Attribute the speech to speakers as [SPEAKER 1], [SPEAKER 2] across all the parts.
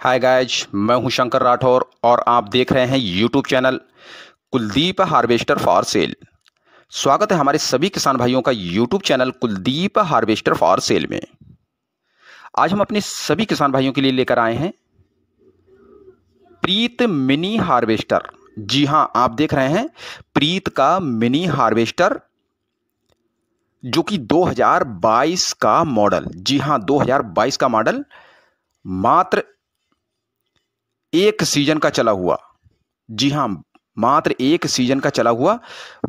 [SPEAKER 1] hi guys मैं हूं शंकर राठौर और आप देख रहे हैं YouTube channel Kuldeep harvester for sale स्वागत है हमारे सभी किसान भाइयों का YouTube channel Kuldeep harvester for sale में आज हम अपने सभी किसान भाइयों के लिए लेकर आए हैं प्रीत मिनी हार्वेस्टर जी हां आप देख रहे हैं प्रीत का मिनी हार्वेस्टर जो कि 2022 का मॉडल जी हां 2022 का मॉडल मात्र एक सीजन का चला हुआ जी हाँ मात्र एक सीजन का चला हुआ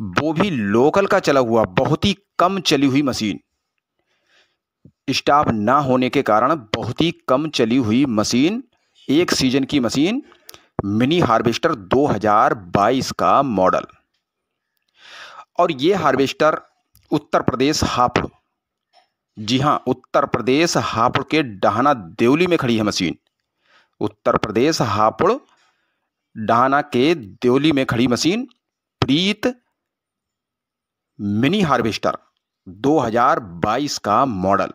[SPEAKER 1] वो भी लोकल का चला हुआ बहुत ही कम चली हुई मशीन स्टाफ ना होने के कारण बहुत ही कम चली हुई मशीन एक सीजन की मशीन मिनी हार्वेस्टर 2022 का मॉडल और ये हार्वेस्टर उत्तर प्रदेश हापुड़ जी हाँ उत्तर प्रदेश हापुड़ के डहाना देवली में खड़ी है मशीन उत्तर प्रदेश हापुड़ डाना के द्योली में खड़ी मशीन प्रीत मिनी हार्वेस्टर 2022 का मॉडल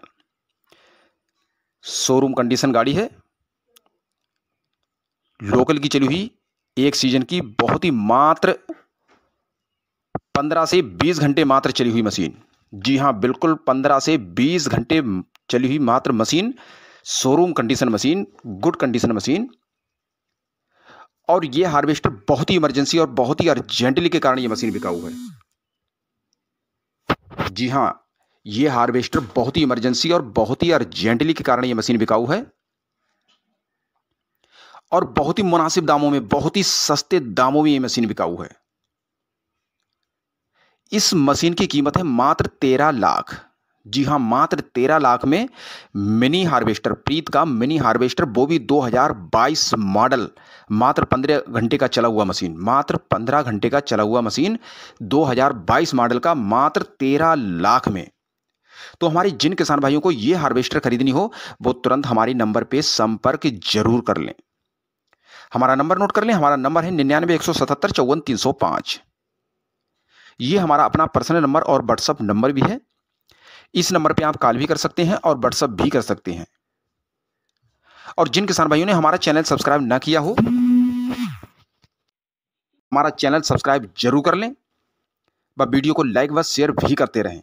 [SPEAKER 1] शोरूम कंडीशन गाड़ी है लोकल की चली हुई एक सीजन की बहुत ही मात्र 15 से 20 घंटे मात्र चली हुई मशीन जी हां बिल्कुल 15 से 20 घंटे चली हुई मात्र machine showroom condition machine good condition machine और ये हार्वेस्टर बहुत ही इमरजेंसी और बहुत ही अर्जेंटली के कारण ये मशीन बिका हुआ है जी हां ये हार्वेस्टर बहुत ही इमरजेंसी और बहुत ही अर्जेंटली के कारण ये मशीन बिकाऊ है और बहुत ही मुनासिब दामों में बहुत ही सस्ते दामों में ये मशीन बिकाऊ है इस मशीन की कीमत है मात्र तेरह लाख जी हाँ मात्र तेरह लाख में मिनी हार्वेस्टर प्रीत का मिनी हार्वेस्टर वो भी 2022 मॉडल मात्र पंद्रह घंटे का चला हुआ मशीन मात्र पंद्रह घंटे का चला हुआ मशीन 2022 मॉडल का मात्र तेरह लाख में तो हमारे जिन किसान भाइयों को ये हार्वेस्टर खरीदनी हो वो तुरंत हमारे नंबर पे संपर्क जरूर कर लें हमारा नंबर नोट कर लें हमारा नंबर है निन्यानवे एक सौ सतहत्तर चौवन तीन सौ पांच ये हमारा अपना पर्सनल नंबर और व्हाट्सअप नंबर भी है इस नंबर पे आप कॉल भी कर सकते हैं और व्हाट्सअप भी कर सकते हैं और जिन किसान भाइयों ने हमारा चैनल सब्सक्राइब ना किया हो हमारा चैनल सब्सक्राइब जरूर कर लें व वीडियो को लाइक व शेयर भी करते रहें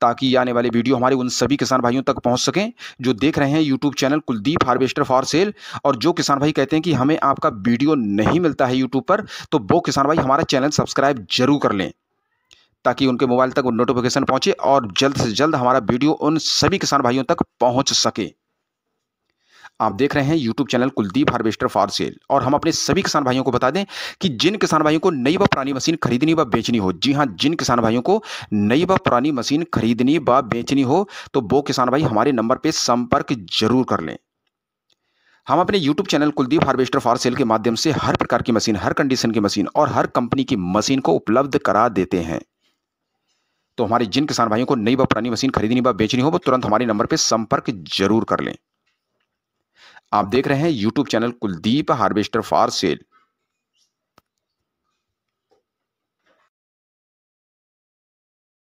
[SPEAKER 1] ताकि आने वाले वीडियो हमारे उन सभी किसान भाइयों तक पहुंच सकें जो देख रहे हैं YouTube channel Kuldeep harvester for sale और जो किसान भाई कहते हैं कि हमें आपका वीडियो नहीं मिलता है यूट्यूब पर तो वो किसान भाई हमारा चैनल सब्सक्राइब जरूर कर लें ताकि उनके मोबाइल तक नोटिफिकेशन पहुंचे और जल्द से जल्द हमारा वीडियो उन सभी किसान भाइयों तक पहुंच सके आप देख रहे हैं YouTube channel Kuldeep harvester for sale और हम अपने सभी किसान भाइयों को बता दें कि जिन किसान भाइयों को नई व पुरानी मशीन खरीदनी व बेचनी हो जी हाँ जिन किसान भाइयों को नई व पुरानी मशीन खरीदनी व बेचनी हो तो वो किसान भाई हमारे नंबर पर संपर्क जरूर कर लें हम अपने YouTube channel Kuldeep harvester for sale के माध्यम से हर प्रकार की मशीन हर कंडीशन की मशीन और हर कंपनी की मशीन को उपलब्ध करा देते हैं तो हमारे जिन किसान भाइयों को नई व पुरानी मशीन खरीदनी व बेचनी हो वो तुरंत हमारे नंबर पर संपर्क जरूर कर लें आप देख रहे हैं YouTube channel Kuldeep harvester for cell